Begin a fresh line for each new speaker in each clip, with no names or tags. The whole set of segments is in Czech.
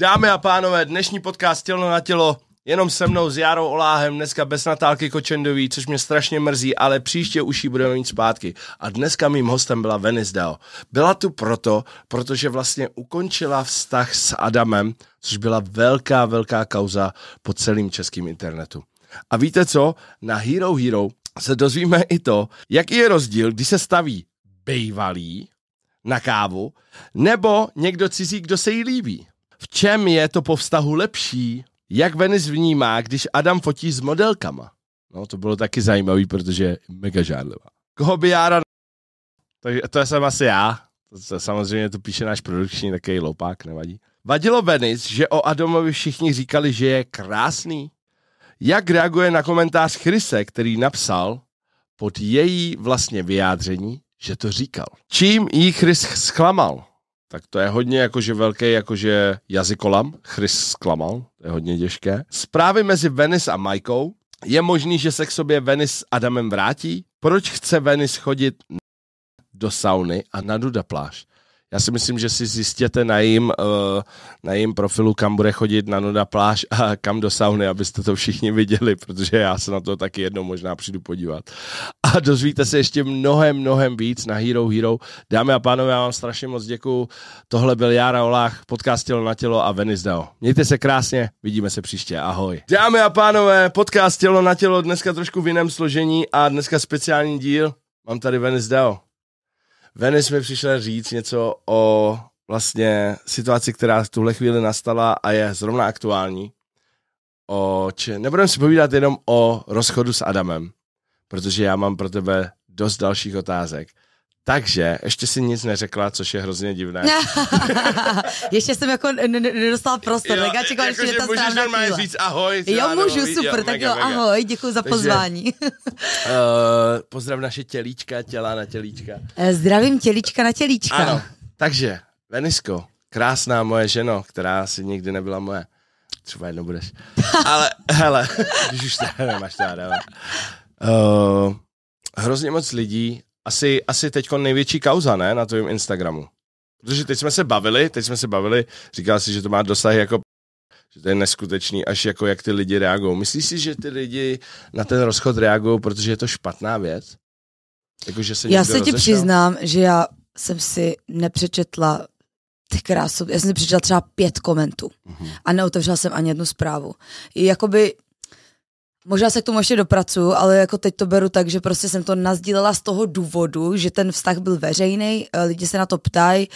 Dámy a pánové, dnešní podcast Tělo na tělo jenom se mnou s Járou Oláhem, dneska bez Natálky Kočendový, což mě strašně mrzí, ale příště už ji budeme mít zpátky. A dneska mým hostem byla Venice Dao. Byla tu proto, protože vlastně ukončila vztah s Adamem, což byla velká, velká kauza po celém českém internetu. A víte co? Na Hero Hero se dozvíme i to, jaký je rozdíl, když se staví bejvalý na kávu, nebo někdo cizí, kdo se jí líbí. V čem je to po vztahu lepší? Jak Venice vnímá, když Adam fotí s modelkama? No, to bylo taky zajímavý, protože je mega žádlivá. Koho by Jára... Tak to jsem asi já. To, to, samozřejmě to píše náš produkční takový loupák, nevadí. Vadilo Venice, že o Adamovi všichni říkali, že je krásný? Jak reaguje na komentář Chryse, který napsal pod její vlastně vyjádření, že to říkal? Čím jí Chris zklamal? Tak to je hodně jakože velký jakože jazykolam. Chris zklamal, to je hodně těžké. Zprávy mezi Venice a Majkou. Je možný, že se k sobě Venice s Adamem vrátí? Proč chce Venice chodit do sauny a na Duda pláž? Já si myslím, že si zjistěte na jim, eh, na jim profilu, kam bude chodit na Noda pláž a kam do sauny, abyste to všichni viděli, protože já se na to taky jednou možná přijdu podívat. A dozvíte se ještě mnohem, mnohem víc na Hero Hero. Dámy a pánové, já vám strašně moc děkuju. Tohle byl Jára Olách, podcast Tělo na tělo a Venice Dao. Mějte se krásně, vidíme se příště, ahoj. Dámy a pánové, podcast Tělo na tělo dneska trošku v jiném složení a dneska speciální díl. Mám tady Venice Dao. Venice mi přišla říct něco o vlastně situaci, která v tuhle chvíli nastala a je zrovna aktuální. O če- Nebudeme si povídat jenom o rozchodu s Adamem, protože já mám pro tebe dost dalších otázek. Takže ještě si nic neřekla, což je hrozně divné.
ještě jsem jako nedostala prostor. Jo, čekala, jako, že ta můžeš normálně chvíle. říct
ahoj. Jo, já, můžu, nebo, super, jo, tak mega, jo, ahoj, děkuji za pozvání. Takže, uh, pozdrav naše tělíčka, těla na tělíčka.
Eh, zdravím tělíčka na tělíčka. Ano,
takže, Venisko, krásná moje ženo, která si nikdy nebyla moje. Třeba jednou budeš. Ale, hele, když už to nemáš to Uh, eh, hrozně moc lidí asi, asi teď největší kauza, ne, na tvém Instagramu. Protože teď jsme se bavili, teď jsme se bavili, říkal si, že to má dosah jako že to je neskutečný, až jako jak ty lidi reagují. Myslíš si, že ty lidi na ten rozchod reagují, protože je to špatná věc? Jako, že se já se ti přiznám,
že já jsem si nepřečetla ty krásu, já jsem si přečetla třeba pět komentů uh-huh. a neotevřela jsem ani jednu zprávu. Jakoby Možná se k tomu ještě dopracuju, ale jako teď to beru tak, že prostě jsem to nazdílela z toho důvodu, že ten vztah byl veřejný, eh, lidi se na to ptají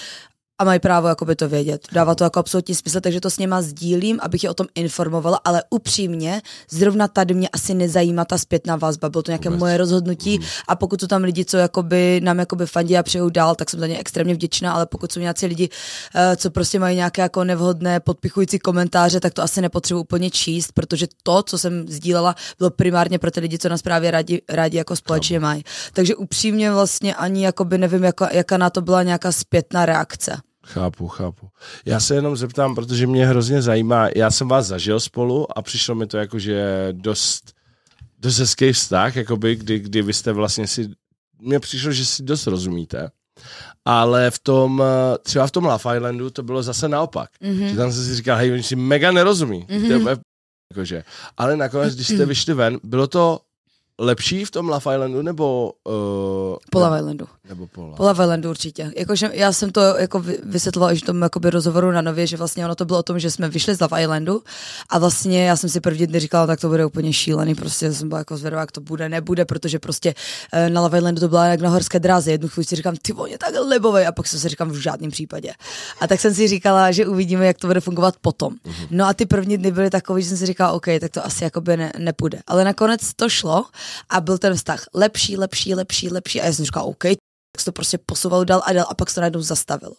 a mají právo jakoby to vědět. Dává to jako absolutní smysl, takže to s něma sdílím, abych je o tom informovala, ale upřímně, zrovna tady mě asi nezajímá ta zpětná vazba, bylo to nějaké Vůbec. moje rozhodnutí hmm. a pokud jsou tam lidi, co jakoby, nám jakoby fandí a přejou dál, tak jsem za ně extrémně vděčná, ale pokud jsou nějací lidi, eh, co prostě mají nějaké jako nevhodné podpichující komentáře, tak to asi nepotřebuji úplně číst, protože to, co jsem sdílela, bylo primárně pro ty lidi, co nás právě rádi, rádi jako společně mají. Takže upřímně vlastně ani jakoby nevím, jaká, jaká na to byla nějaká zpětná reakce.
Chápu, chápu. Já se jenom zeptám, protože mě hrozně zajímá, já jsem vás zažil spolu a přišlo mi to jako, že dost, dost hezký vztah, jakoby, kdy, kdy vy jste vlastně si, mně přišlo, že si dost rozumíte, ale v tom, třeba v tom Love Islandu to bylo zase naopak. Mm-hmm. Že tam jsem si říkal, hej, oni si mega nerozumí. Mm-hmm. jakože. Ale nakonec, když jste mhm. vyšli ven, bylo to lepší v tom Love Islandu nebo... Uh, eh, po Love Islandu. Nebo po Love, po
Love Islandu určitě. Jakože já jsem to jako vysvětlila i v tom jakoby, rozhovoru na Nově, že vlastně ono to bylo o tom, že jsme vyšli z Love Islandu a vlastně já jsem si první dny říkala, tak to bude úplně šílený, prostě jsem byla jako zvědavá, jak to bude, nebude, protože prostě eh, na Love Islandu to byla jak na horské dráze. Jednu chvíli si říkám, ty je tak lebové, a pak jsem si říkám v žádném případě. A tak jsem si říkala, že uvidíme, jak to bude fungovat potom. Mm-hmm. No a ty první dny byly takové, že jsem si říkala, OK, tak to asi jakoby ne, nepůjde. Ale nakonec to šlo a byl ten vztah lepší, lepší, lepší, lepší a já jsem říkala, OK, tak se to prostě posouvalo dál a dál a pak se to najednou zastavilo.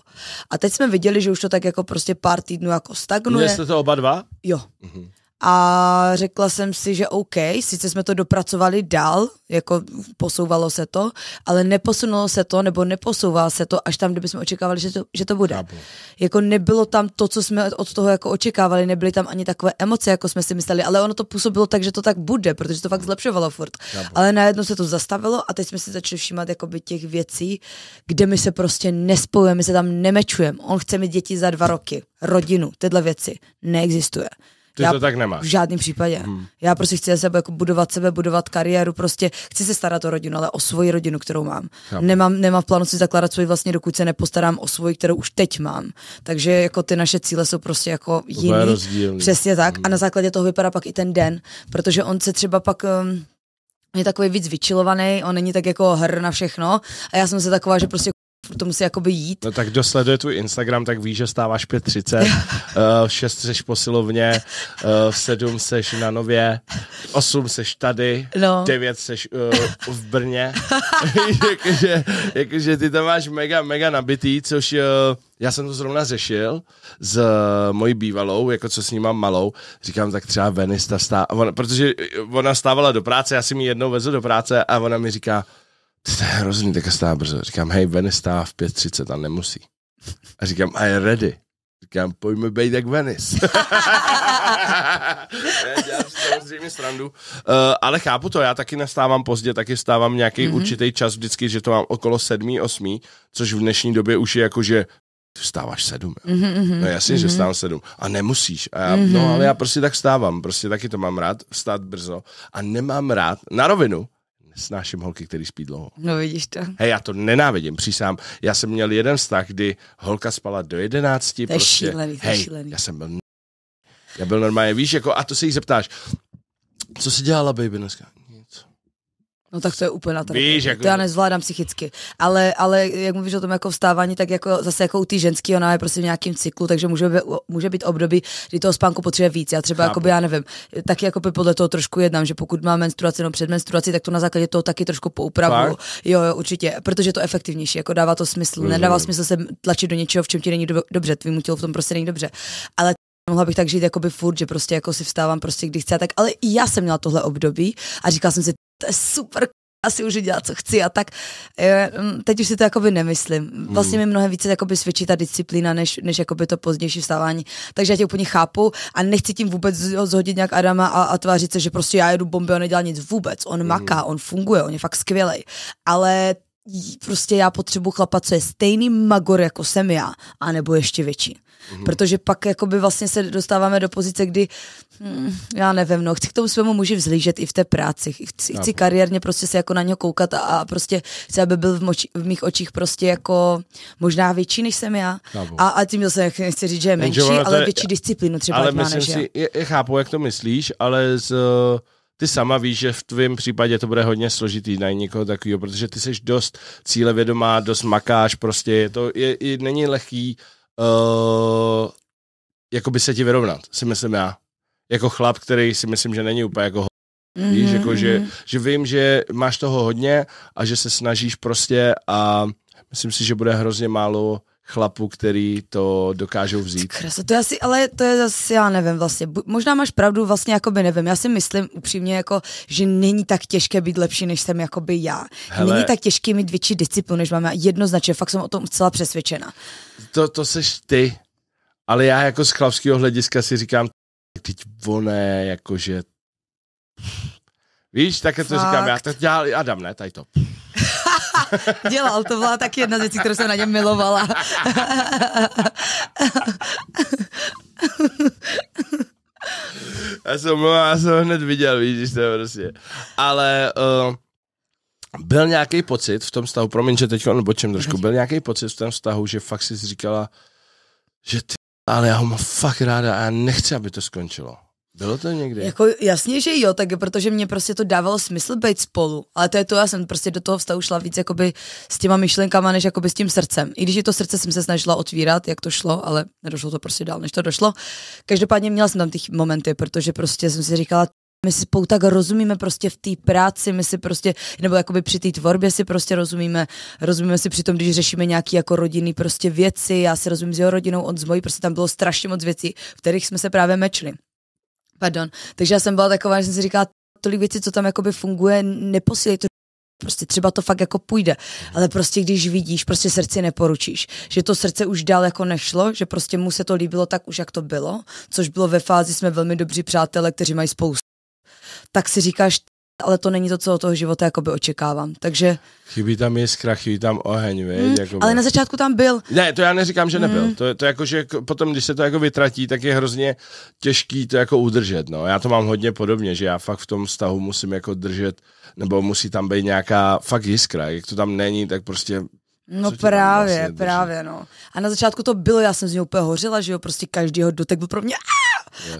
A teď jsme viděli, že už to tak jako prostě pár týdnů jako stagnuje. Měli jste to oba dva? Jo. Mm-hmm a řekla jsem si, že OK, sice jsme to dopracovali dál, jako posouvalo se to, ale neposunulo se to, nebo neposouvá se to až tam, kde bychom očekávali, že to, že to bude. Chápu. Jako nebylo tam to, co jsme od toho jako očekávali, nebyly tam ani takové emoce, jako jsme si mysleli, ale ono to působilo tak, že to tak bude, protože to fakt zlepšovalo furt. Chápu. Ale najednou se to zastavilo a teď jsme si začali všímat jakoby těch věcí, kde my se prostě nespojujeme, my se tam nemečujeme. On chce mít děti za dva roky, rodinu, tyhle věci neexistuje. Ty já to tak nemáš. V žádném případě. Hmm. Já prostě chci sebe jako budovat sebe, budovat kariéru, prostě chci se starat o rodinu, ale o svoji rodinu, kterou mám. Chápu. Nemám, nemám v plánu si zakládat svůj vlastně, dokud se nepostarám o svoji, kterou už teď mám. Takže jako ty naše cíle jsou prostě jako jiný. Přesně tak. Hmm. A na základě toho vypadá pak i ten den, protože on se třeba pak um, je takový víc vyčilovaný, on není tak jako hr na všechno a já jsem se taková, že prostě to musí jakoby jít.
No tak kdo sleduje tvůj Instagram, tak ví, že stáváš 5.30, uh, 6 seš posilovně, uh, eh, 7 seš na Nově, 8 seš tady, no. 9 seš uh, v Brně. jakože, jakože ty tam máš mega, mega nabitý, což uh, já jsem to zrovna řešil s mojí bývalou, jako co s ní mám malou, říkám, tak třeba Venista stá. ona, protože ona stávala do práce, já si mi jednou vezu do práce a ona mi říká, to je hrozný, tak stá brzo. Říkám, hej, Veny stává v 5.30 a nemusí. A říkám, I am ready. Říkám, pojďme být jak Venice. dělám samozřejmě srandu. Uh, ale chápu to, já taky nastávám pozdě, taky stávám nějaký mm-hmm. určitý čas vždycky, že to mám okolo sedmi, osmi, což v dnešní době už je jako, že vstáváš sedm. Mm-hmm. No jasně, mm-hmm. že mhm. vstávám sedm. A nemusíš. A já, mm-hmm. No ale já prostě tak vstávám, prostě taky to mám rád, vstát brzo. A nemám rád, na rovinu, snáším holky, který spí dlouho.
No vidíš to.
Hej, já to nenávidím, přísám. Já jsem měl jeden vztah, kdy holka spala do jedenácti. To je prostě, šílený, to hej, šílený. já jsem byl... Já byl normálně, víš, jako, a to se jí zeptáš, co jsi dělala, baby, dneska?
No tak to je úplně na Víš, jako... To já nezvládám psychicky. Ale, ale jak mluvíš o tom jako vstávání, tak jako zase jako u té ženský, ona je prostě v nějakém cyklu, takže může být, může být období, kdy toho spánku potřebuje víc. Já třeba jako by, já nevím, taky jako by podle toho trošku jednám, že pokud má menstruaci nebo před menstruaci, tak to na základě toho taky trošku poupravu. Jo, jo, určitě, protože to efektivnější, jako dává to smysl. Rozumím. Nedává smysl se tlačit do něčeho, v čem ti není do, dobře, tvým tělu v tom prostě není dobře. Ale Mohla bych tak žít jako by furt, že prostě jako si vstávám prostě když chce, tak ale i já jsem měla tohle období a říkala jsem si, to je super, asi už dělat, co chci a tak. E, teď už si to jakoby nemyslím. Vlastně hmm. mi mnohem více jakoby svědčí ta disciplína, než, než jakoby to pozdější vstávání. Takže já tě úplně chápu a nechci tím vůbec zhodit nějak Adama a, a tvářit se, že prostě já jedu bomby, on nedělá nic vůbec. On mm. maká, on funguje, on je fakt skvělej. Ale prostě já potřebuji chlapa, co je stejný magor, jako jsem já, anebo ještě větší. Mm-hmm. Protože pak jakoby vlastně se dostáváme do pozice, kdy hm, já nevím, no, chci k tomu svému muži vzlížet i v té práci. Chci, chci kariérně prostě se jako na něho koukat a, a prostě chci, aby byl v, moči, v mých očích prostě jako možná větší, než jsem já. A, a tím se nechci říct, že je menší, Jenže ale je, větší disciplínu třeba ale myslím než si,
já. Chápu, jak to myslíš, ale z, eh, ty sama víš, že v tvém případě to bude hodně složitý na někoho takového, protože ty jsi dost cílevědomá, dost makáš, prostě je to je, je, není lehký uh, jakoby se ti vyrovnat, si myslím já. Jako chlap, který si myslím, že není úplně jako Mm-hmm. Víš, jako, že, mm-hmm. že vím, že máš toho hodně a že se snažíš prostě a myslím si, že bude hrozně málo chlapů, který to dokážou vzít.
Krasa, to je asi, ale to je zase, já nevím vlastně, možná máš pravdu, vlastně jako by nevím, já si myslím upřímně jako, že není tak těžké být lepší, než jsem jako by já. Hele, není tak těžké mít větší disciplínu, než mám já, jednoznačně, fakt jsem o tom celá přesvědčena.
To, to seš ty, ale já jako z chlapského hlediska si říkám, teď voné, jakože... Víš, také to říkám, já to dělal Adam, ne, tady to.
dělal, to byla taky jedna z věcí, kterou jsem na něm milovala.
já jsem, já jsem hned viděl, víš, to je prostě. Ale uh, byl nějaký pocit v tom vztahu, promiň, že teď bočím trošku, byl nějaký pocit v tom vztahu, že fakt jsi říkala, že ty, ale já ho mám fakt ráda a já nechci, aby to skončilo. Bylo to někdy?
Jako, jasně, že jo, tak protože mě prostě to dávalo smysl být spolu, ale to je to, já jsem prostě do toho vztahu šla víc jakoby s těma myšlenkama, než jakoby s tím srdcem. I když je to srdce jsem se snažila otvírat, jak to šlo, ale nedošlo to prostě dál, než to došlo. Každopádně měla jsem tam ty momenty, protože prostě jsem si říkala, my si spolu tak rozumíme prostě v té práci, my si prostě, nebo jakoby při té tvorbě si prostě rozumíme, rozumíme si při tom, když řešíme nějaké jako rodinný prostě věci, já si rozumím s jeho rodinou, on s mojí, prostě tam bylo strašně moc věcí, v kterých jsme se právě mečli. Pardon. Takže já jsem byla taková, že jsem si říkala, tolik věcí, co tam jakoby funguje, neposílej to prostě třeba to fakt jako půjde, ale prostě když vidíš, prostě srdci neporučíš, že to srdce už dál jako nešlo, že prostě mu se to líbilo tak už, jak to bylo, což bylo ve fázi, jsme velmi dobří přátelé, kteří mají spoustu tak si říkáš, ale to není to, co od toho života jakoby očekávám, takže... Chybí tam jiskra, chybí tam oheň, víš? Mm, jakoby. ale na začátku tam byl.
Ne, to já neříkám, že nebyl. Mm. To, to jako, že jako potom, když se to jako vytratí, tak je hrozně těžký to jako udržet, no. Já to mám hodně podobně, že já fakt v tom vztahu musím jako držet, nebo musí tam být nějaká fakt jiskra. Jak to tam není, tak prostě
No právě, vlastně právě, no. A na začátku to bylo, já jsem z něj úplně hořila, že jo, prostě každý jeho dotek byl pro mě,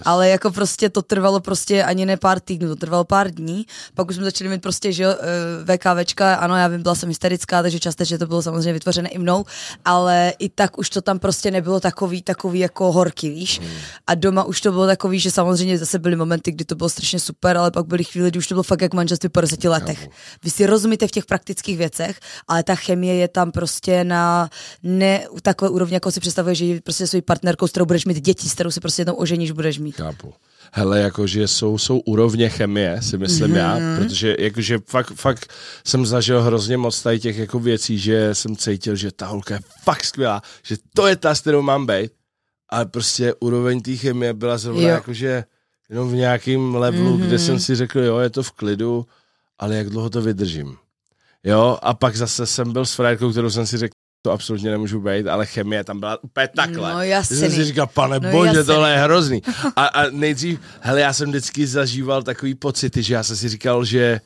ale jako prostě to trvalo prostě ani ne pár týdnů, to trvalo pár dní. Pak už jsme začali mít prostě, že eh, VKVčka, ano, já vím, byla jsem hysterická, takže částečně to bylo samozřejmě vytvořené i mnou, ale i tak už to tam prostě nebylo takový, takový jako horký, víš. Mm. A doma už to bylo takový, že samozřejmě zase byly momenty, kdy to bylo strašně super, ale pak byly chvíle, kdy už to bylo fakt jak manželství po deseti letech. Vy si rozumíte v těch praktických věcech, ale ta chemie je tam prostě na ne takové úrovni, jako si představuje, že prostě svojí partnerkou, s kterou budeš mít děti, s kterou si prostě jednou ožení níž budeš mít. Chápu.
Hele, jakože jsou, jsou úrovně chemie, si myslím mm-hmm. já, mhm. protože jakože fakt, fakt jsem zažil hrozně moc tady těch jako věcí, že jsem cítil, že ta holka je fakt skvělá, že to je ta, s kterou mám být, ale prostě úroveň té chemie byla zrovna jo. jakože jenom v nějakém levelu, mm-hmm. kde mhm. jsem si řekl, jo, je to v klidu, ale jak dlouho to vydržím. Jo, a pak zase jsem byl s frajkou, kterou jsem si řekl, to absolutně nemůžu být, ale chemie tam byla úplně takhle. No jasný. Jsem si říkal, pane no, bože, jasný. tohle je hrozný. A, a nejdřív, hele, já jsem vždycky zažíval takový pocity, že já jsem si říkal, že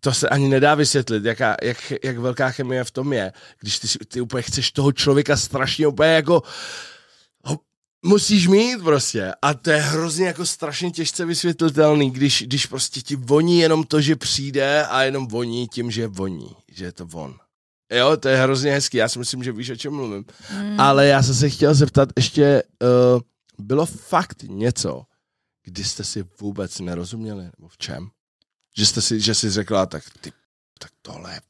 to se ani nedá vysvětlit, jaká, jak, jak velká chemie v tom je, když ty, ty úplně chceš toho člověka strašně úplně jako musíš mít prostě. A to je hrozně jako strašně těžce vysvětlitelný, když, když prostě ti voní jenom to, že přijde a jenom voní tím, že voní, že je to von. Jo, to je hrozně hezký, já si myslím, že víš, o čem mluvím. Mm. Ale já jsem se chtěl zeptat ještě, uh, bylo fakt něco, kdy jste si vůbec nerozuměli, nebo v čem? Že jste si, že jsi řekla, tak ty, tak
tohle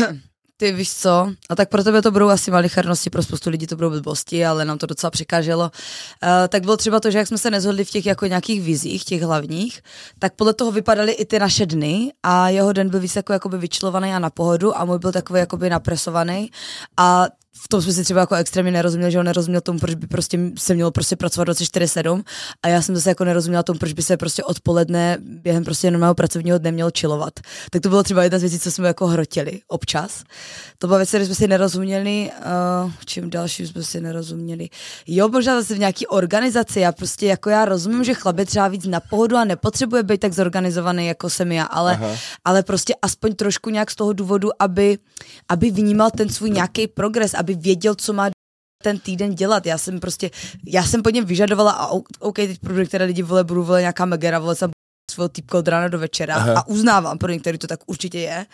Ty víš co, a tak pro tebe to budou asi malichernosti, pro spoustu lidí to budou blbosti, ale nám to docela překáželo. Uh, tak bylo třeba to, že jak jsme se nezhodli v těch jako nějakých vizích, těch hlavních, tak podle toho vypadaly i ty naše dny a jeho den byl víc jako, jakoby vyčlovaný a na pohodu a můj byl takový jakoby napresovaný a v tom jsme si třeba jako extrémně nerozuměli, že on nerozuměl tomu, proč by prostě se mělo prostě pracovat 24-7 a já jsem zase jako nerozuměla tomu, proč by se prostě odpoledne během prostě normálního pracovního dne měl čilovat. Tak to bylo třeba jedna z věcí, co jsme jako hrotili občas. To byla věc, kterou jsme si nerozuměli, uh, čím dalším jsme si nerozuměli. Jo, možná zase v nějaký organizaci, já prostě jako já rozumím, že chlap je třeba víc na pohodu a nepotřebuje být tak zorganizovaný, jako jsem já, ale, ale prostě aspoň trošku nějak z toho důvodu, aby, aby vnímal ten svůj nějaký progres, aby věděl, co má ten týden dělat. Já jsem prostě, já jsem po něm vyžadovala a OK, teď pro některé lidi vole, budu vole nějaká megera, vole, jsem svého týpka od rána do večera Aha. a uznávám, pro některý to tak určitě je,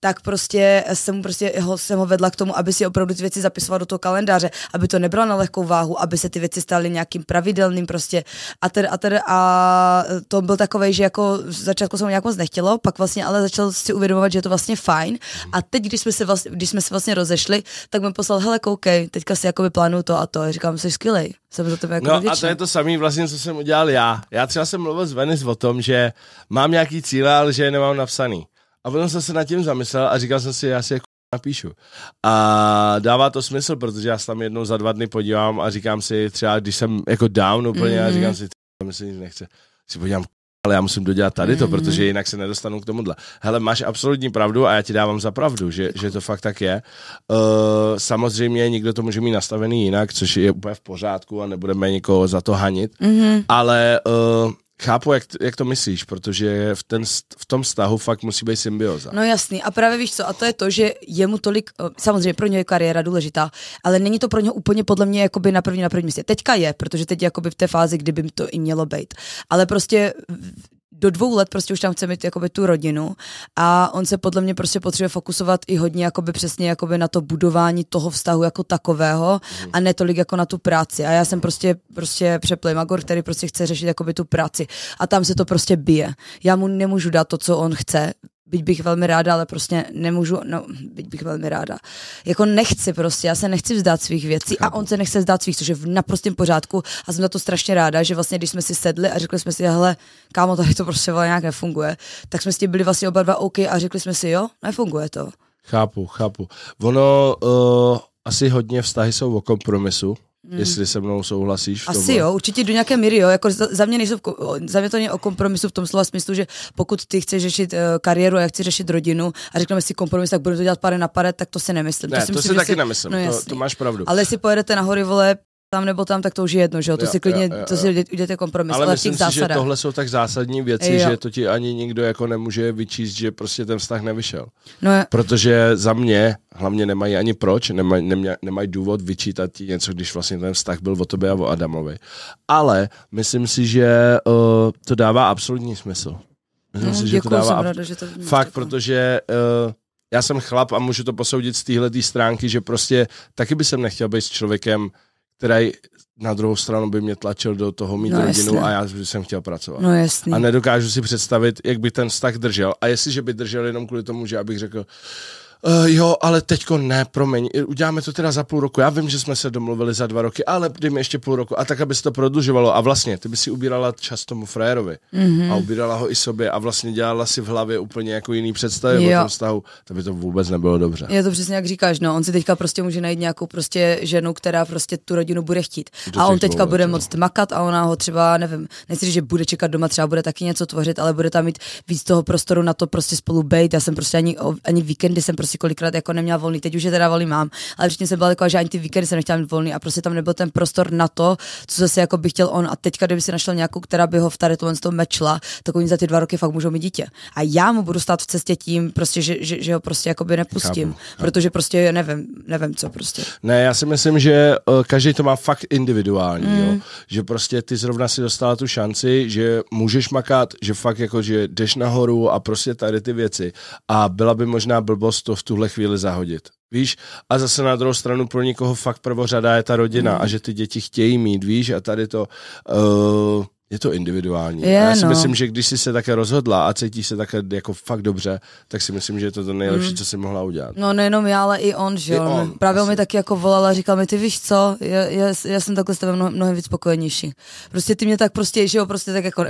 tak prostě jsem, prostě ho, jsem ho vedla k tomu, aby si opravdu ty věci zapisoval do toho kalendáře, aby to nebylo na lehkou váhu, aby se ty věci staly nějakým pravidelným prostě a ter, a ter, a to byl takový, že jako v začátku se mu nějak moc nechtělo, pak vlastně ale začal si uvědomovat, že je to vlastně fajn a teď, když jsme se vlastně, když jsme se vlastně rozešli, tak mi poslal, hele koukej, teďka si jako plánuju to a to, a říkám, jsi skvělý. jsem za tebe jako No vděčný. a to je
to samé vlastně, co jsem udělal já. Já třeba jsem mluvil s Venice o tom, že mám nějaký cíle, ale že je nemám napsaný. A potom jsem se nad tím zamyslel a říkal jsem si, já si jako napíšu. A dává to smysl, protože já se tam jednou za dva dny podívám a říkám si třeba, když jsem jako down úplně mm-hmm. a mhm. říkám si, mi se nic nechce, si podívám, ale já musím dodělat tady to, mm-hmm. protože jinak se nedostanu k tomuhle. Hele, máš absolutní pravdu a já ti dávám za pravdu, že, že to fakt tak je. Uh, samozřejmě někdo to může mít nastavený jinak, což je úplně v pořádku a nebudeme nikoho za to hanit, mm-hmm. ale uh, chápu, jak, jak to myslíš, protože v, ten, v tom vztahu fakt musí být symbioza.
No jasný, a právě víš co, a to je to, že jemu tolik, eh, samozřejmě pro něj je kariéra důležitá, ale není to pro něj úplně podle mě jakoby na první, na první místě. Teďka je, protože teď jakoby v té fázi, kdyby to i mělo být. Ale prostě do dvou let prostě už tam chce mít jakoby tu rodinu a on se podle mě prostě potřebuje fokusovat i hodně jakoby přesně jakoby na to budování toho vztahu jako takového mm. a ne tolik jako na tu práci a já jsem prostě prostě přeplejmagor, který prostě chce řešit jakoby tu práci a tam se to prostě bije. Já mu nemůžu dát to, co on chce, byť bych velmi ráda, ale prostě nemůžu, no, byť bych velmi ráda. Jako nechci prostě, já se nechci vzdát svých věcí Chápu. a on se nechce vzdát svých, což je v naprostém pořádku a jsem na to strašně ráda, že vlastně, když jsme si sedli a řekli jsme si, hele, kámo, tady to prostě nějak nefunguje, tak jsme s tím byli vlastně oba dva OK a řekli jsme si, jo, nefunguje to.
Chápu, chápu. Ono, uh, asi hodně vztahy jsou o kompromisu, Hmm. Jestli se mnou souhlasíš. V Asi jo,
určitě do nějaké míry, jo. Jako za, mě nejsou, za mě to není o kompromisu v tom slova smyslu, že pokud ty chceš řešit uh, kariéru a já chci řešit rodinu a řekneme si kompromis, tak budu to dělat pare na pare, tak to si nemyslím. Ne, to si to myslím, si taky si, nemyslím, no, to, to,
máš pravdu. Ale jestli
pojedete na hory vole tam nebo tam, tak to už je jedno, že jo? To jo, si klidně, jo, jo, jo. to si uděláte kompromis. Ale, ale myslím si, zásadách. že tohle
jsou tak zásadní věci, jo. že to ti ani nikdo jako nemůže vyčíst, že prostě ten vztah nevyšel. No je... Protože za mě hlavně nemají ani proč, nemaj, nemaj, nemají důvod vyčítat ti něco, když vlastně ten vztah byl o tobě a o Adamovi. Ale myslím si, že uh, to dává absolutní smysl. Myslím no, si, že to dává... Jsem ab... ráda,
že to Fakt,
děkuju. protože... Uh, já jsem chlap a můžu to posoudit z téhle stránky, že prostě taky by jsem nechtěl být s člověkem, který na druhou stranu by mě tlačil do toho mít no, rodinu jasný. a já jsem chtěl pracovat. No jasný. A nedokážu si představit, jak by ten vztah držel. A jestliže by držel jenom kvůli tomu, že abych řekl, Uh, jo, ale teďko ne, promiň, uděláme to teda za půl roku. Já vím, že jsme se domluvili za dva roky, ale dej mi ještě půl roku. A tak, aby se to prodlužovalo. A vlastně, ty by si ubírala čas tomu frajerovi. Mm-hmm. A ubírala ho i sobě a vlastně dělala si v hlavě úplně jako jiný představy o tom vztahu. To by to vůbec nebylo dobře. Je to
přesně jak říkáš, no. On si teďka prostě může najít nějakou prostě ženu, která prostě tu rodinu bude chtít. Do a on teďka vůbec, bude moc no. makat a ona ho třeba, nevím, nechci, že bude čekat doma, třeba bude taky něco tvořit, ale bude tam mít víc toho prostoru na to prostě spolu bejt. Já jsem prostě ani, ani víkendy jsem prostě si kolikrát jako neměla volný, teď už je teda volný mám, ale předtím jsem byla taková, že ani ty víkendy jsem nechtěla mít volný a prostě tam nebyl ten prostor na to, co zase jako by chtěl on a teďka, kdyby si našel nějakou, která by ho v tady tohle mečla, tak oni za ty dva roky fakt můžou mít dítě. A já mu budu stát v cestě tím, prostě, že, že, že ho prostě jako by nepustím, chápu, chápu. protože prostě nevím, nevím co prostě.
Ne, já si myslím, že eh, každý to má fakt individuální, mm. jo? že prostě ty zrovna si dostala tu šanci, že můžeš makat, že fakt jako, že jdeš nahoru a prostě tady ty věci a byla by možná blbost to v tuhle chvíli zahodit. Víš, a zase na druhou stranu pro někoho fakt prvořada je ta rodina mm. a že ty děti chtějí mít, víš, a tady to... Uh, je to individuální. Je, já si no. myslím, že když jsi se také rozhodla a cítíš se také jako fakt dobře, tak si myslím, že je to to nejlepší, mm. co si mohla udělat.
No nejenom já, ale i on, že jo. No, právě on mi taky jako volal a říkal mi, ty víš co, já, já, já jsem takhle s tebe mnohem, mnohem víc spokojenější. Prostě ty mě tak prostě, že jo, prostě tak jako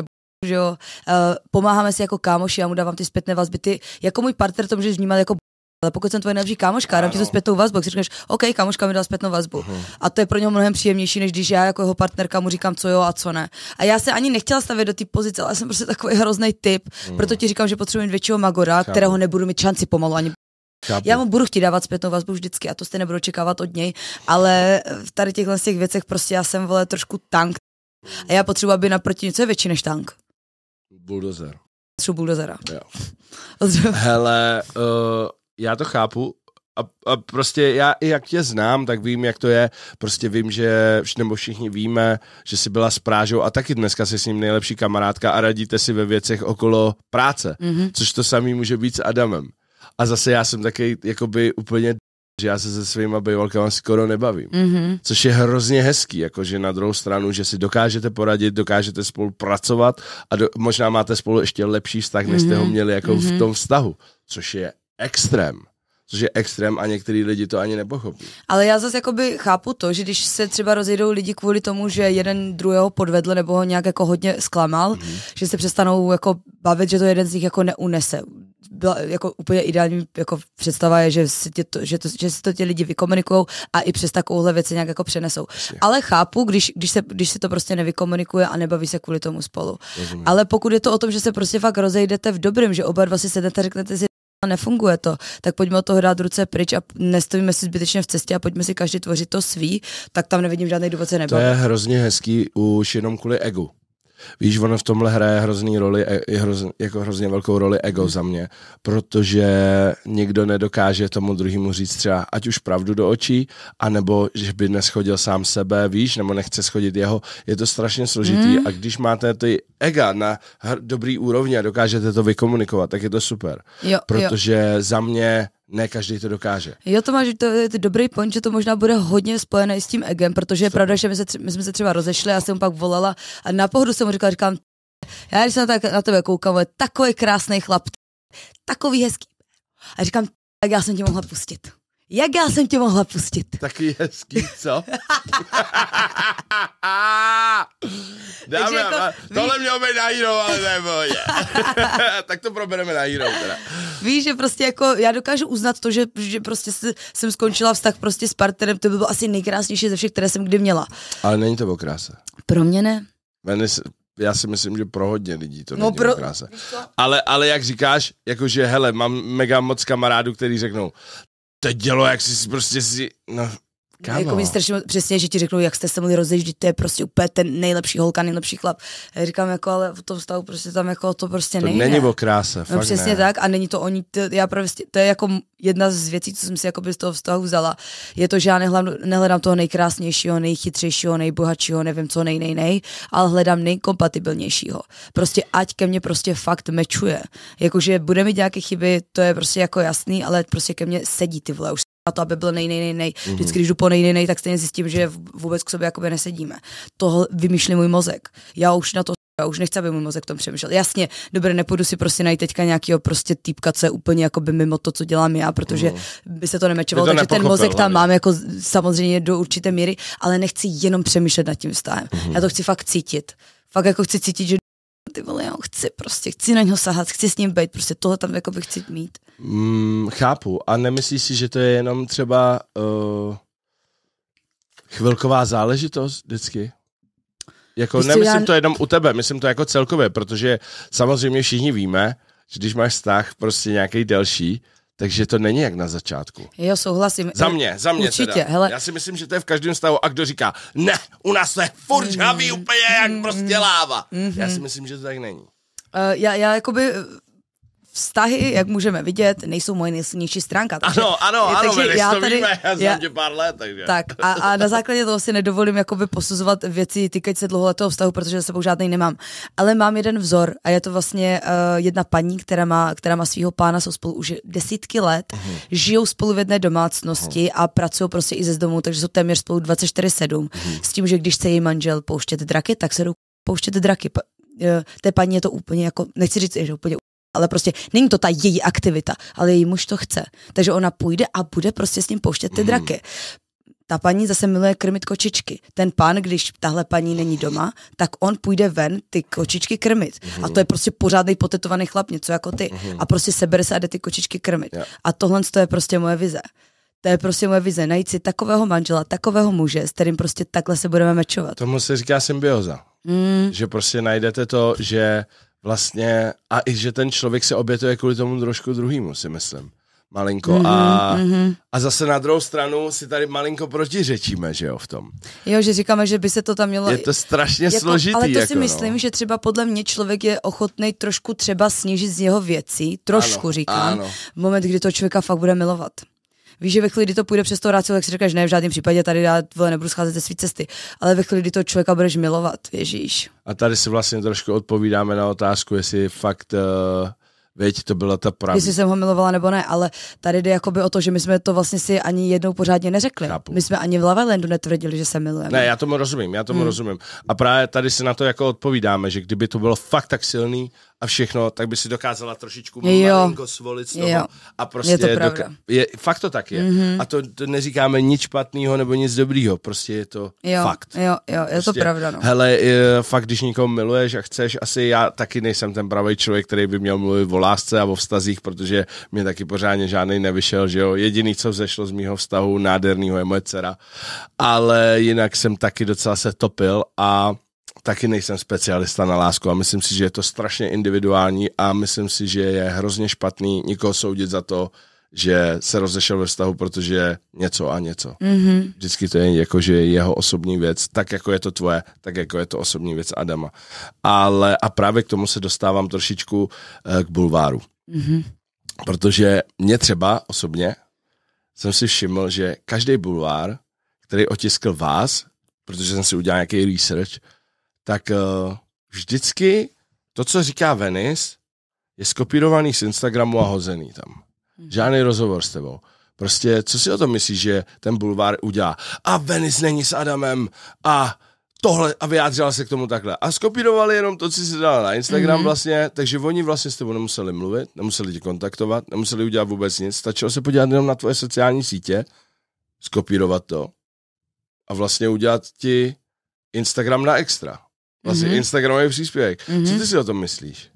že jo, uh, pomáháme si jako kámoši, já mu dávám ty zpětné vazby, ty, jako můj partner to můžeš vnímat jako ale pokud jsem tvoje nejlepší kámoška, dám ti tu zpětnou vazbu, když řekneš, OK, kámoška mi dá zpětnou vazbu. Uhum. A to je pro něj mnohem příjemnější, než když já jako jeho partnerka mu říkám, co jo a co ne. A já se ani nechtěla stavět do té pozice, ale jsem prostě takový hrozný typ. Uhum. Proto ti říkám, že potřebuji většího magora, Chápu. kterého nebudu mít šanci pomalu ani Chápu. Já mu budu chtít dávat zpětnou vazbu vždycky a to jste nebudu očekávat od něj, ale v tady těchhle těch věcech prostě já jsem vole trošku tank a já potřebuji, aby naproti něco je větší než tank. Buldozer. Třeba buldozera. Jo.
Hele, uh, já to chápu, a, a prostě já i jak tě znám, tak vím, jak to je. Prostě vím, že nebo všichni víme, že jsi byla s Prážou a taky dneska jsi s ním nejlepší kamarádka a radíte si ve věcech okolo práce, mm-hmm. což to samý může být s Adamem. A zase já jsem taky jakoby úplně že já se se svýma bývalkama skoro nebavím. Mm-hmm. Což je hrozně hezký, jakože na druhou stranu, že si dokážete poradit, dokážete spolu pracovat a do, možná máte spolu ještě lepší vztah, než jste ho mhm. měli jako mm-hmm. v mhm. tom vztahu, což je extrém což je extrém a některý lidi to ani nepochopí.
Ale já zase jakoby chápu to, že když se třeba rozjedou lidi kvůli tomu, že jeden druhého podvedl nebo ho nějak jako hodně zklamal, mm-hmm. že se přestanou jako bavit, že to jeden z nich jako neunese. Byla jako úplně ideální jako představa je, že si, tě to, že, to, že si to tě lidi vykomunikují a i přes takovouhle věci nějak jako přenesou. Jasně. Ale chápu, když, když, se, když se to prostě nevykomunikuje a nebaví se kvůli tomu spolu. Rozumím. Ale pokud je to o tom, že se prostě fakt rozejdete v dobrém, že oba dva si sednete, řeknete si, nefunguje to, tak pojďme od toho dát ruce pryč a nestavíme si zbytečně v cestě a pojďme si každý tvořit to svý, tak tam nevidím žádný důvod se nebavit. To je
hrozně hezký už jenom kvůli egu. Víš, ono v tomhle hraje hrozný roli, e, hroz, jako hrozně velkou roli ego za mě, protože nikdo nedokáže tomu druhému říct třeba ať už pravdu do očí, anebo že by neschodil sám sebe, víš, nebo nechce schodit jeho. Je to strašně složitý mm. a když máte ty ega na hr, dobrý úrovni a dokážete to vykomunikovat, tak je to super.
Jo, protože
jo. za mě ne každý to dokáže.
Jo, to máš, to je dobrý point, že to možná bude hodně spojené s tím egem, protože je pravda, že my, se, my jsme se třeba rozešli, já jsem pak volala a na pohodu jsem mu říkala, říkám, já když jsem na, na tebe koukám, je takový krásný chlap, takový hezký. A říkám, tak já jsem tě mohla pustit. Jak já jsem tě mohla pustit? Taky hezký, co?
Dáme, jako, tohle ví... mělo být na hero, ale nebo je. tak to probereme na hero teda.
Víš, že prostě jako já dokážu uznat to, že, že prostě jsem skončila vztah prostě s partnerem, to by bylo asi nejkrásnější ze všech, které jsem kdy měla.
Ale není to o kráse. Pro mě ne. Já si myslím, že pro hodně lidí to no není pro... krása. Ale, ale jak říkáš, jakože hele, mám mega moc kamarádů, který řeknou, to dělo, jak si prostě si, no, Kamo. Jako mi strašně
přesně, že ti řeknou, jak jste se mohli rozejít, to je prostě úplně ten nejlepší holka, nejlepší chlap. Já říkám, jako, ale v tom stavu prostě tam jako to prostě to nejde. není o kráse, no, fakt přesně ne. tak a není to oni, to, já prostě, to je jako jedna z věcí, co jsem si jako z toho vztahu vzala, je to, že já nehledám, nehledám toho nejkrásnějšího, nejchytřejšího, nejbohatšího, nevím co, nej, nej, nej, ale hledám nejkompatibilnějšího. Prostě ať ke mně prostě fakt mečuje. Jakože bude mi nějaké chyby, to je prostě jako jasný, ale prostě ke mně sedí ty vole, už na to, aby byl nej, nej, nej, nej. Mm-hmm. Vždycky, když jdu po nej, nej, nej, tak stejně zjistím, že vůbec k sobě jakoby nesedíme. To vymýšlí můj mozek. Já už na to já už nechci, aby můj mozek tom přemýšlel. Jasně, dobře, nepůjdu si prostě najít teďka nějakého prostě týpka, co je úplně jako by mimo to, co dělám já, protože mm. by se to nemečovalo, takže ten mozek tam mám jako samozřejmě do určité míry, ale nechci jenom přemýšlet nad tím vztahem. Mm. Já to chci fakt cítit. Fakt jako chci cítit, že ty vole, já chci prostě, chci na něho sahat, chci s ním být, prostě tohle tam jako bych chci mít.
Mm, chápu. A nemyslíš si, že to je jenom třeba uh, chvilková záležitost vždycky? Jako Vždy, nemyslím já... to jenom u tebe, myslím to jako celkově, protože samozřejmě všichni víme, že když máš vztah prostě nějaký delší, takže to není jak na začátku.
Jo, souhlasím. Za mě, za mě Určitě, teda. Hele. Já
si myslím, že to je v každém stavu. A kdo říká, ne, u nás to je furt žhavý žavý, úplně jak mm, prostě láva. Mm-hmm. Já si myslím, že to tak není. Uh,
já, já jakoby vztahy, jak můžeme vidět, nejsou moje nejsilnější stránka. Takže, ano, ano, je, takže ano, já to tady, víme, já já
tě pár let, takže. Tak
a, a na základě toho si nedovolím jakoby posuzovat věci týkající se dlouholetého vztahu, protože se sebou žádný nemám. Ale mám jeden vzor a je to vlastně uh, jedna paní, která má, která má svého pána, jsou spolu už desítky let, uh-huh. žijou spolu v jedné domácnosti uh-huh. a pracují prostě i ze domu, takže jsou téměř spolu 24-7. Uh-huh. Mhm. S tím, že když se její manžel pouštět draky, tak se jdou pouštět draky eh, té paní je to úplně jako, nechci říct, že úplně ale prostě není to ta její aktivita, ale její muž to chce. Takže ona půjde a bude prostě s ním pouštět ty mhm. draky. Ta paní zase miluje krmit kočičky. Ten pán, když tahle paní není doma, tak on půjde ven ty kočičky krmit. Mm-hmm. A to mhm. je prostě pořádný potetovaný chlap, něco jako ty. Mm-hmm. A prostě sebere se a jde ty kočičky krmit. Yeah. A tohle to je prostě moje vize. To je prostě moje vize, najít si takového manžela, takového muže, s kterým prostě takhle se budeme mečovat.
Tomu se říká symbioza.
Mm. Že
prostě najdete to, že vlastně, a i že ten člověk se obětuje kvůli tomu trošku druhýmu, si myslím. Malinko. Mm-hmm, a, mm-hmm. a zase na druhou stranu si tady malinko protiřečíme, že jo, v tom.
Jo, že říkáme, že by se to tam mělo... Je to strašně jako, složitý. Ale to jako, si no. myslím, že třeba podle mě člověk je ochotný trošku třeba snížit z jeho věcí, trošku ano, říkám, ano. v moment, kdy to člověka fakt bude milovat. Víš, že ve chvíli, kdy to půjde přes to rácio, tak si říkáš, ne, v žádném případě tady já vole, nebudu scházet ze své cesty. Ale ve chvíli, kdy to člověka budeš milovat, Ježíš.
A tady si vlastně trošku odpovídáme na otázku, jestli fakt uh... Eh, Věď, to byla ta pravda. Jestli jsem ho
milovala nebo ne, ale tady jde jakoby o to, že my jsme to vlastně si ani jednou pořádně neřekli. Chápu. My jsme ani v Lavalendu netvrdili, že se milujeme. Ne, já
tomu rozumím, já tomu hmm. rozumím. A právě tady si na to jako odpovídáme, že kdyby to bylo fakt tak silný, a všechno, tak by si dokázala trošičku jo. malinko svolit z toho. Jo.
A prostě je to pravda. Doka-
je, fakt to tak je. Mm-hmm. A to, to neříkáme nic špatného nebo nic dobrýho, prostě je to jo.
fakt. Jo, jo, je prostě, to pravda. No.
Hele, je, fakt, když někoho miluješ a chceš, asi já taky nejsem ten pravý člověk, který by měl mluvit o lásce a o vztazích, protože mě taky pořádně žádný nevyšel, že jo. Jediný, co vzešlo z mýho vztahu nádherného je moje dcera. Ale jinak jsem taky docela se topil a taky nejsem specialista na lásku a myslím si, že je to strašně individuální a myslím si, že je hrozně špatný nikoho soudit za to, že se rozešel ve vztahu, protože něco a něco. Mm-hmm. Vždycky to je jako, že jeho osobní věc, tak jako je to tvoje, tak jako je to osobní věc Adama. Ale a právě k tomu se dostávám trošičku eh, k bulváru. Mm-hmm. Protože mě třeba osobně jsem si všiml, že každý bulvár, který otiskl vás, protože jsem si udělal nějaký research, tak uh, vždycky to, co říká Venice, je skopírovaný z Instagramu a hozený tam. Mhm. Žádný rozhovor s tebou. Prostě, co si o tom myslíš, že ten bulvár udělá? A Venice není s Adamem a tohle a vyjádřila se k tomu takhle. A skopírovali jenom to, co si dala na Instagram mm-hmm. vlastně, takže oni vlastně s tebou nemuseli mluvit, nemuseli tě kontaktovat, nemuseli udělat vůbec nic, stačilo se podívat jenom na tvoje sociální sítě, skopírovat to a vlastně udělat ti Instagram na extra vlastně mm-hmm. Instagramový příspěvek. Mm-hmm. Co ty mhm. si o tom myslíš?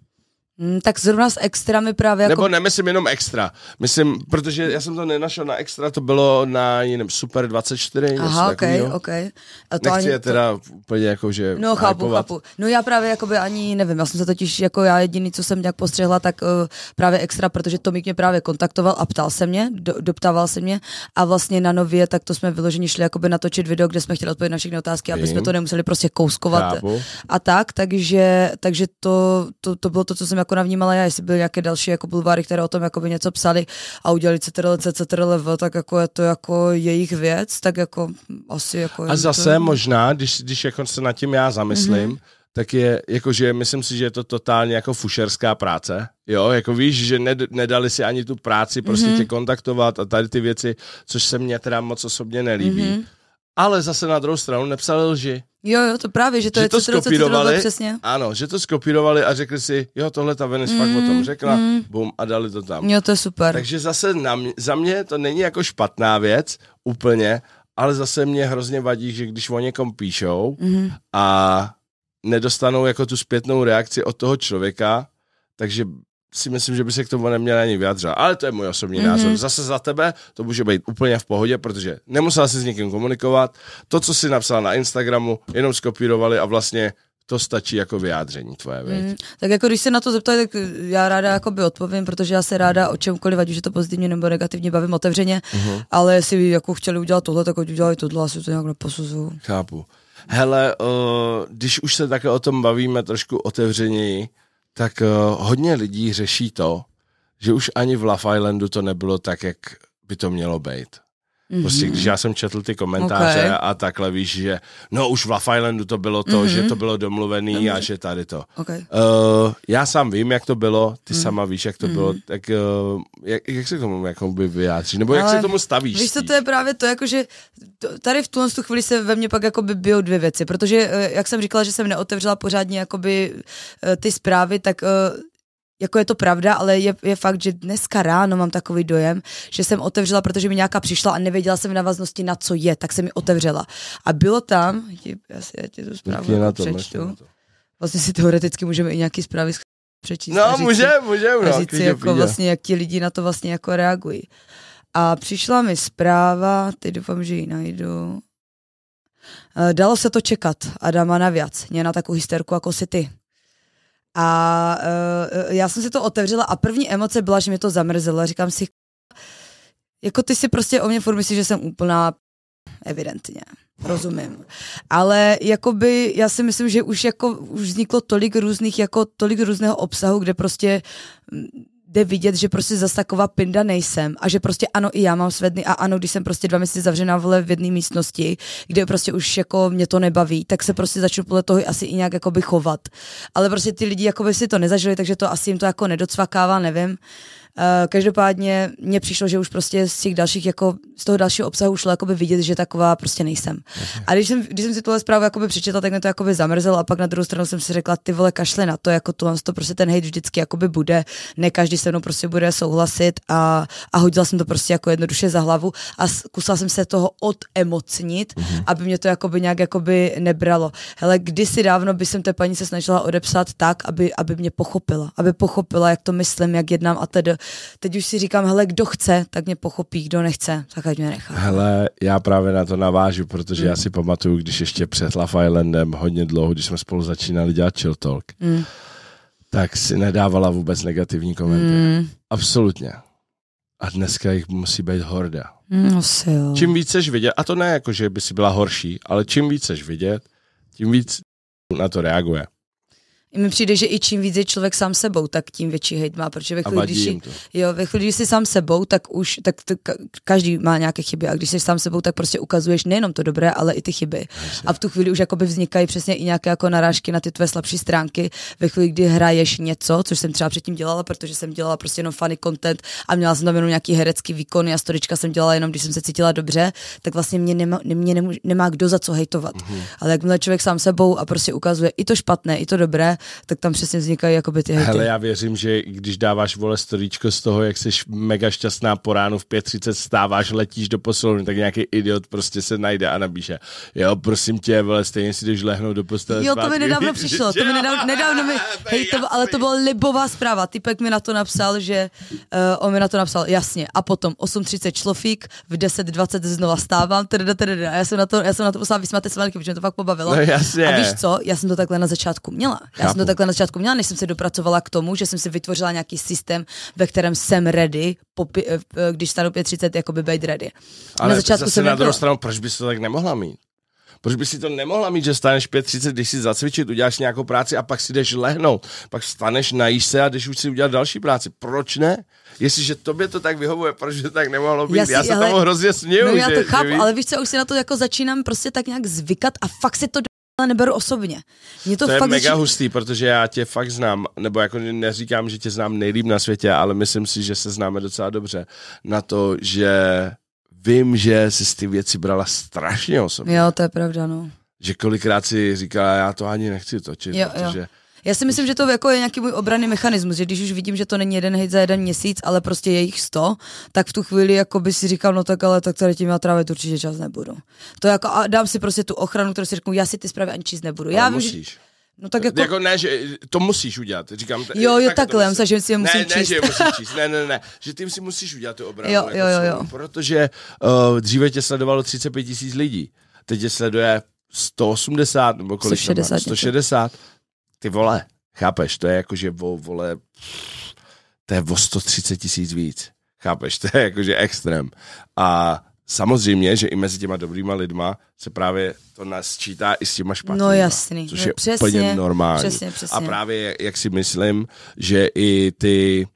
Hmm, tak zrovna s extra mi právě jako... Nebo
nemyslím jenom extra, myslím, protože já jsem to nenašel na extra, to bylo na jiném Super 24, Aha, ok, takovýho. ok. A to Nechci ani... je teda úplně jako, že No, chápu, hypovat. chápu.
No já právě jakoby ani nevím, já jsem se totiž, jako já jediný, co jsem nějak postřehla, tak uh, právě extra, protože Tomík mě právě kontaktoval a ptal se mě, do, doptával se mě a vlastně na nově, tak to jsme vyloženě šli jakoby natočit video, kde jsme chtěli odpovědět na všechny otázky, Vím. aby jsme to nemuseli prostě kouskovat chápu. a tak, takže, takže to, to, to bylo to, co jsem jako jako navnímala já, jestli byly nějaké další jako bulváry, které o tom jako by něco psali a udělali CTRL, CTRL, tak jako je to jako jejich věc, tak jako asi jako... A zase to...
možná, když, když jako se nad tím já zamyslím, mm-hmm tak je, jakože myslím si, že je to totálně jako fušerská práce, jo, jako víš, že ned, nedali si ani tu práci prostě mm-hmm. tě kontaktovat a tady ty věci, což se mně teda moc osobně nelíbí. Mm-hmm ale zase na druhou stranu nepsali lži.
Jo, jo, to právě, že to že je to co skopírovali, citru, přesně.
Ano, že to skopírovali a řekli si, jo, tohle ta Venice mm, fakt o tom mm, řekla, mm. bum, a dali to tam. Jo, to je super. Takže zase na mě, za mě to není jako špatná věc úplně, ale zase mě hrozně vadí, že když o někom píšou mm. a nedostanou jako tu zpětnou reakci od toho člověka, takže si myslím, že by se k tomu neměl ani vyjadřovat. Ale to je můj osobní mm-hmm. názor. Zase za tebe to může být úplně v pohodě, protože nemusela si s někým komunikovat. To, co si napsala na Instagramu, jenom skopírovali a vlastně to stačí jako vyjádření tvoje, věci.
Mm, tak jako když se na to zeptáte, tak já ráda jako by odpovím, protože já se ráda o čemkoliv, ať už je to pozitivně nebo negativně, bavím otevřeně, mm-hmm. ale jestli by jako chtěli udělat tohle, tak udělali tohle, asi to nějak neposuzuju.
Chápu. Hele, uh, když už se také o tom bavíme trošku otevřeněji, tak uh, hodně lidí řeší to, že už ani v Love Islandu to nebylo tak, jak by to mělo být. Mm-hmm. Prostě mhm. když já jsem četl ty komentáře okay. a takhle víš, že no už v Love Islandu to bylo to, mm-hmm. že mhm. to bylo domluvený mm-hmm. a že tady to. Okay. Uh, já sám vím, jak to bylo, ty mm-hmm. sama víš, jak to mm-hmm. bylo, mhm. tak uh, jak, jak se k tomu jako by vyjádříš, nebo Ale jak se k tomu stavíš? Víš to, to
je právě to, jakože tady v tuhle tu chvíli se ve mně pak jako by bylo dvě věci, protože eh, jak jsem říkala, že jsem neotevřela pořádně jakoby ty zprávy, tak uh, jako je to pravda, ale je, je fakt, že dneska ráno mám takový dojem, že jsem otevřela, protože mi nějaká přišla a nevěděla jsem v navaznosti na co je, tak jsem mi otevřela. A bylo tam, já si já tě tu zprávu jako to, přečtu. Vlastně si teoreticky můžeme i nějaký zprávy přečíst. No, můžeme, můžeme. No, a říct jako vlastně, jak ti lidi na to vlastně jako reagují. A přišla mi zpráva, teď doufám, že ji najdu. Eh, dalo se to čekat, Adama navíc, ne na takovou hysterku, jako si ty. A uh, já jsem si to otevřela a první emoce byla, že mě to zamrzelo. Říkám si, jako ty si prostě o mě furt myslíš, že jsem úplná evidentně. Rozumím. Ale jakoby já si myslím, že už jako už vzniklo tolik různých, jako tolik různého obsahu, kde prostě mm, jde vidět, že prostě zase taková pinda nejsem a že prostě ano, i já mám svedny a ano, když jsem prostě dva měsíce zavřená vole v jedné místnosti, kde prostě už jako mě to nebaví, tak se prostě začnu podle toho asi i nějak jako by chovat. Ale prostě ty lidi jako by si to nezažili, takže to asi jim to jako nedocvakává, nevím. Eh, každopádně mně přišlo, že už prostě z těch dalších, jako z toho dalšího obsahu šlo jakoby vidět, že taková prostě nejsem. Mhm. A když jsem, když jsem si tuhle zprávu jakoby přečetla, tak mě to jakoby zamrzelo a pak na druhou stranu jsem si řekla, ty vole kašle na to, jako tohle to prostě ten hejt vždycky jakoby bude, ne každý se mnou prostě bude souhlasit a, a hodila jsem to prostě jako jednoduše za hlavu a zkusila jsem se toho odemocnit, mm-hmm. aby mě to jakoby nějak jakoby nebralo. Hele, kdysi dávno by jsem té paní se snažila odepsat tak, aby, aby mě pochopila, aby pochopila, jak to myslím, jak jednám a tedy teď už si říkám, hele, kdo chce, tak mě pochopí, kdo nechce, tak ať mě nechá.
Hele, já právě na to navážu, protože mm. já si pamatuju, když ještě před Love Islandem hodně dlouho, když jsme spolu začínali dělat Chill Talk, mm. tak si nedávala vůbec negativní komentáře. Mm. Absolutně. A dneska jich musí být horda.
Mm, no si jo. Čím
víc seš vidět, a to ne jako, že by si byla horší, ale čím víc seš vidět, tím víc na to reaguje.
I mi přijde, že i čím víc je člověk sám sebou, tak tím větší hejt má, protože ve chvíli, když, jo, ve chvíli, když jsi sám sebou, tak už tak to, každý má nějaké chyby a když jsi sám sebou, tak prostě ukazuješ nejenom to dobré, ale i ty chyby. Jasně. A v tu chvíli už jakoby vznikají přesně i nějaké jako narážky na ty tvé slabší stránky, ve chvíli, kdy hraješ něco, což jsem třeba předtím dělala, protože jsem dělala prostě jenom funny content a měla jsem tam jenom nějaký herecký výkon a storička jsem dělala jenom, když jsem se cítila dobře, tak vlastně mě, nemá, mě nemůž, nemá kdo za co hejtovat. Mm-hmm. Ale jakmile člověk sám sebou a prostě ukazuje i to špatné, i to dobré, tak tam přesně vznikají jakoby ty hejty. Hele, já
věřím, že když dáváš vole storíčko z toho, jak jsi mega šťastná po ránu v 5.30 stáváš, letíš do posilovny, tak nějaký idiot prostě se najde a nabíše. Jo, prosím tě, vole, stejně si jdeš lehnout do postele. Jo, to mi nedávno přišlo, to mi nedávno,
nedávno mi, hej, to, ale to byla libová zpráva. Typek mi na to napsal, že uh, on mi na to napsal, jasně. A potom 8.30 člofík, v 10.20 znova stávám, teda, teda, já jsem na to, já jsem na to poslala vysmáte s protože mě to fakt pobavilo. No, jasně. A víš co, já jsem to takhle na začátku měla. Já jsem to takhle na začátku měla, než jsem se dopracovala k tomu, že jsem si vytvořila nějaký systém, ve kterém jsem ready, popi, eh, eh, když stanu 5.30, jako by být ready. Ale na začátku zase jsem na jako- druhou
stranu, proč bys to tak nemohla mít? Proč by si to nemohla mít, že staneš 5.30, když si zacvičit, uděláš nějakou práci a pak si jdeš lehnout, pak staneš, najíš se a jdeš už si udělat další práci. Proč ne? Jestliže tobě to tak vyhovuje, proč to tak nemohlo být? Já, si, já se ale, tomu hrozně směju. No já to že, chápu, že, ale
víš co, už si na to jako začínám prostě tak nějak zvykat a fakt si to ale neberu osobně. Mě to, to fakt je mega že...
hustý, protože já tě fakt znám, nebo jako neříkám, že tě znám nejlíp na světě, ale myslím si, že se známe docela dobře na to, že vím, že jsi ty věci brala strašně osobně.
Jo, to je pravda, no.
Že kolikrát si říkala, já to ani nechci točit, jo, protože... Jo
já si myslím, že to jako je nějaký můj obranný mechanismus, že když už vidím, že to není jeden hit za jeden měsíc, ale prostě je jich sto, tak v tu chvíli jako by si říkal, no tak ale tak tady tím já trávit určitě čas nebudu. To jako a dám si prostě tu ochranu, kterou si řeknu, já si ty zprávy ani číst nebudu. já musíš. Vím, No tak jako... jako...
ne, že to musíš udělat, říkám. T- jo, jo, tak takhle, musí... že si je musím ne, číst. Ne, že je musíš číst, ne, ne, ne, že ty si musíš udělat tu obranu. Jo, jako jo, jo, jo. Protože uh, dříve tě sledovalo 35 tisíc lidí, teď tě sleduje 180 nebo kolik 160. Tam 160 ty vole, chápeš, to je jako, že vo vole, to je o 130 tisíc víc, chápeš, to je jako, že extrém. A samozřejmě, že i mezi těma dobrýma lidma se právě to nasčítá i s těma špatnýma. No jasný. Což no, je přesně, úplně normální. Přesně, přesně. A právě jak si myslím, že i ty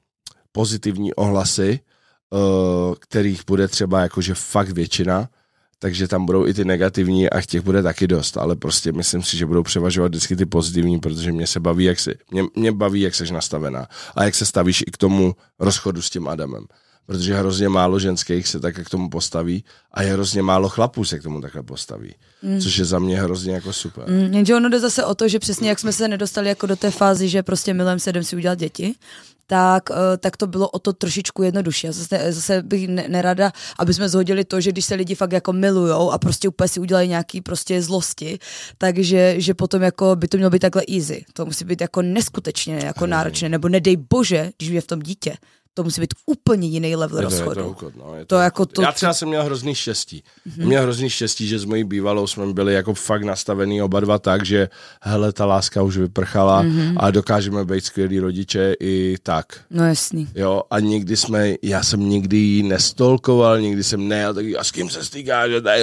pozitivní ohlasy, eh, kterých bude třeba jakože fakt většina, takže tam budou i ty negativní a těch bude taky dost, ale prostě myslím si, že budou převažovat vždycky ty pozitivní, protože mě se baví, jak jsi, mě, mě baví, jak jsi nastavená a jak se stavíš i k tomu rozchodu s tím Adamem protože hrozně málo ženských se tak k tomu postaví a je hrozně málo chlapů se k tomu takhle postaví, mm. což je za mě hrozně jako super.
Mm, jenže ono jde zase o to, že přesně jak jsme se nedostali jako do té fázy, že prostě milem se jdem si udělat děti, tak, eh, tak to bylo o to trošičku jednodušší. Zase, zase bych nerada, aby jsme zhodili to, že když se lidi fakt jako milujou a prostě úplně si udělají nějaký prostě zlosti, takže že potom jako by to mělo být takhle easy. To musí být jako neskutečně jako náročné, nebo nedej bože, když je v tom dítě to musí být úplně jiný level to, rozchodu. no, to, to, jako to, Já třeba
jsem měl hrozný štěstí. Mm-hmm. Měl hrozný štěstí, že s mojí bývalou jsme byli jako fakt nastavený oba dva tak, že hele, ta láska už vyprchala mm-hmm. a dokážeme být skvělí rodiče i tak. No jasný. Jo, a nikdy jsme, já jsem nikdy ji nestolkoval, nikdy jsem nejel taky, a s kým se stýká, že tady,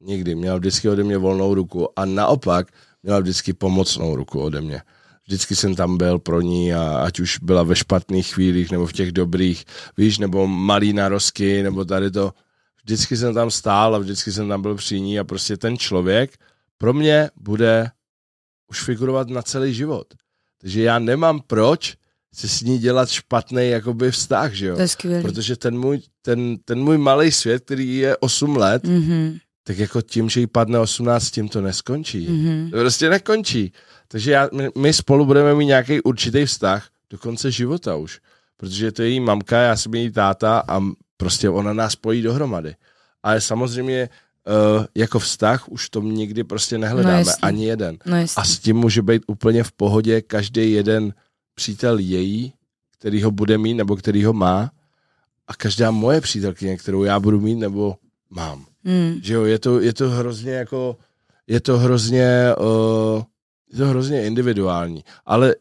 Nikdy, Měl vždycky ode mě volnou ruku a naopak měla vždycky pomocnou ruku ode mě vždycky jsem tam byl pro ní a ať už byla ve špatných chvílích nebo v těch dobrých, víš, nebo malý narosky, nebo tady to, vždycky jsem tam stál a vždycky jsem tam byl při ní a prostě ten člověk pro mě bude už figurovat na celý život. Takže já nemám proč si s ní dělat špatný jakoby vztah, že jo? To je Protože ten můj, ten, ten můj malý svět, který je 8 let, mm-hmm tak jako tím, že jí padne 18, tím to neskončí. Mm-hmm. To prostě nekončí. Takže já, my, my spolu budeme mít nějaký určitý vztah do konce života už. Protože to je její mamka, já jsem její táta a prostě ona nás pojí dohromady. Ale samozřejmě uh, jako vztah už tom nikdy prostě nehledáme, no ani jeden. No a s tím může být úplně v pohodě každý jeden přítel její, který ho bude mít nebo který ho má a každá moje přítelkyně, kterou já budu mít nebo mám. Hmm. Že jo, je to, je to hrozně jako, je to hrozně, uh, je to hrozně individuální, ale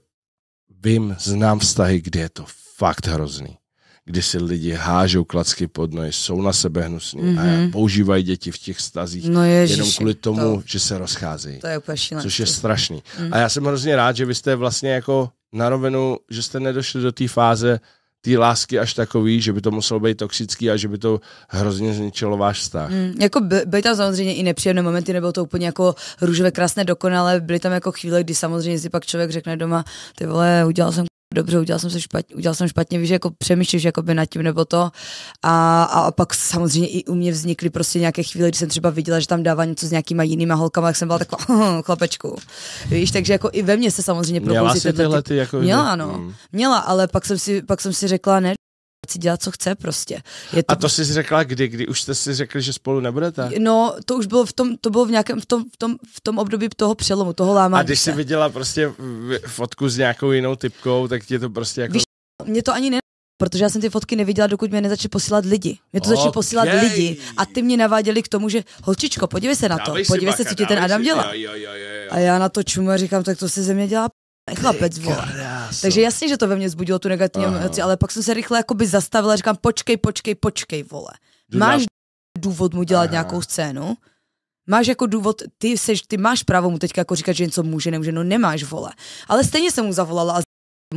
vím, znám vztahy, kde je to fakt hrozný kdy si lidi hážou klacky pod nohy, jsou na sebe hnusní mm-hmm. a mhm. používají děti v těch stazích no ježiši, jenom kvůli tomu, to, že se rozcházejí. To je úplně šílené. Což je strašný. Mm. A já jsem hrozně rád, že vy jste vlastně jako na rovinu, že jste nedošli do té fáze, té lásky až takový, že by to muselo být toxický a že by to hrozně zničilo váš vztah.
Mm, jako by, byly tam samozřejmě i nepříjemné momenty, nebylo to úplně jako růžové, krásné, dokonalé, byly tam jako chvíle, kdy samozřejmě si pak člověk řekne doma, ty vole, udělal jsem dobře, udělal jsem, se špatně, udělal jsem špatně, víš, jako přemýšlíš jakoby nad tím nebo to. A, a, pak samozřejmě i u mě vznikly prostě nějaké chvíle, kdy jsem třeba viděla, že tam dává něco s nějakýma jinýma holkama, jak jsem byla taková hm, chlapečku. Víš, takže jako i ve mně se samozřejmě probouzí tyhle ty, jako měla, jako- no. Hmm. Měla, ale pak jsem, si, pak jsem si řekla, ne, si dělat, co chce prostě.
Je to... A to jsi řekla kdy, kdy už jste si řekli, že spolu nebudete?
No, to už bylo v tom, to bylo v nějakém, v tom, v tom, v tom období toho přelomu, toho lámání. A když jsi
viděla prostě fotku s nějakou jinou typkou, tak ti to prostě jako... Víš,
mě to ani ne protože já jsem ty fotky neviděla, dokud mě nezačali posílat lidi. Mě to okay. začali posílat lidi a ty mě naváděli k tomu, že holčičko, podívej se na to, dávej podívej se, co ti ten Adam dělá. a já na to čumu a říkám, tak to se ze mě dělá chlapec, vole. Takže jasně, že to ve mně zbudilo tu negativní emoci, ale pak jsem se rychle jakoby zastavila a říkám, počkej, počkej, počkej, vole. Máš důvod mu dělat Aha. nějakou scénu? Máš jako důvod, ty, seš, ty máš právo mu teď jako říkat, že něco může, nemůže, no nemáš, vole. Ale stejně jsem mu zavolala a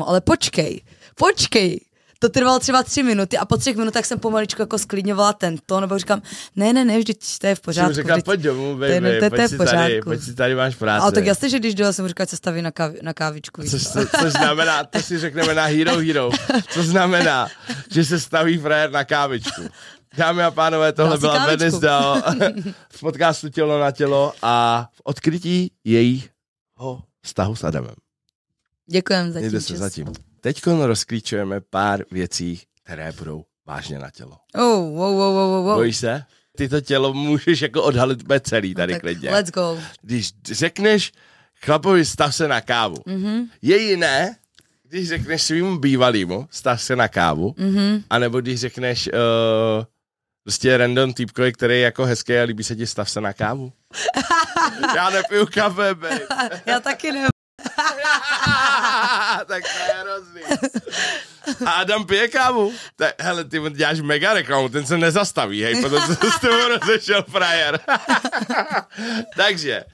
ale počkej, počkej, to trvalo třeba tři minuty a po třech minutách jsem pomaličku jako sklidňovala ten tón, nebo říkám, ne, ne, ne, vždyť to je v pořádku. Říkám, pojď
domů, baby, ten, to, to je v pořádku. Tady, tady máš práci. Ale tak jasně,
že když dojel, jsem říkal, se staví na, káv, na kávičku. Co, což, no. co, znamená,
to si řekneme na Hero Hero, co znamená, že se staví frajer na kávičku. Dámy a pánové, tohle byla Venice v podcastu Tělo na tělo a v odkrytí jejího vztahu s Adamem.
Děkujeme za tím. Mějte se zatím
teď rozklíčujeme pár věcí, které budou vážně na tělo.
Oh, wow, wow, wow, wow. Bojíš
se? Ty to tělo můžeš jako odhalit úplně celý tady no, klidně. Let's go. Když řekneš chlapovi stav se na kávu, mm-hmm. je jiné, když řekneš svým bývalýmu stav se na kávu, mm-hmm. anebo když řekneš uh, prostě random týpkovi, který je jako hezký a líbí se ti stav se na kávu. Já nepiju kafe, babe.
Já taky ne. tak to je hrozný.
A Adam pije kávu. Tak, hele, ty děláš mega reklamu, ten se nezastaví, hej, potom se s tebou rozešel frajer. Takže,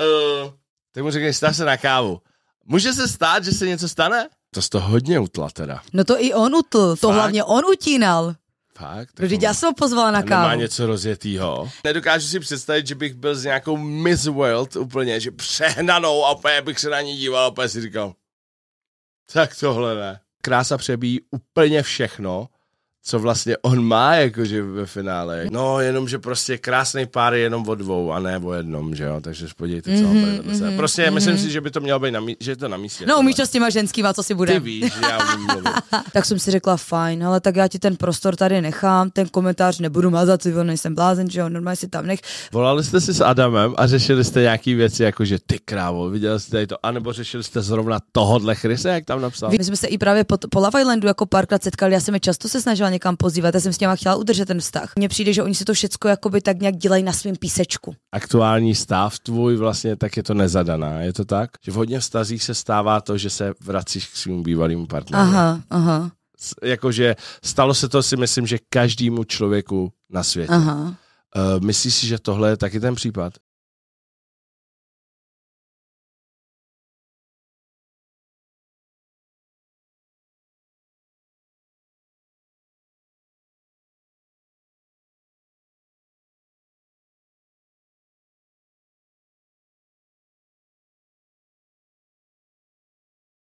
uh, ty mu řekneš, stav se na kávu. Může se stát, že se něco stane? To z to hodně utla teda.
No to i on utl, to Fakt? hlavně on utínal. Fakt? Vždyť jako já jsem ho pozvala na kávu. Má něco rozjetýho.
Nedokážu si představit, že bych byl z nějakou Miss World úplně, že přehnanou a opět bych se na ní díval a opět si říkal, tak tohle ne. Krása přebíjí úplně všechno co vlastně on má jakože ve finále. No, jenom, že prostě krásný pár je jenom o dvou a ne o jednom, že jo, takže podívejte, co mm-hmm, mm-hmm, Prostě mm-hmm. myslím mhm. si, že by to mělo být, na mí- že je to na místě. No, umíš to s těma ženskýma, co si bude. Ty víš, že já umím
Tak jsem si řekla, fajn, ale tak já ti ten prostor tady nechám, ten komentář nebudu mazat, co nejsem blázen, že jo, normálně si tam nech.
Volali jste si s Adamem a řešili jste nějaký věci, jako že ty krávo, viděl jste to, anebo řešili jste zrovna tohodle chryse, jak tam napsal. My jsme
se i právě po, po Love Islandu jako párkrát setkali, já jsem je často se snažila někam pozývat, já jsem s něma chtěla udržet ten vztah. Mně přijde, že oni si to všecko jakoby tak nějak dělají na svém písečku.
Aktuální stav tvůj vlastně tak je to nezadaná, je to tak? Že v hodně vztazích se stává to, že se vracíš k svým bývalým partnerům.
Aha, aha.
Jakože stalo se to si myslím, že každému člověku na světě. Aha. Uh, myslíš si, že tohle je taky ten případ?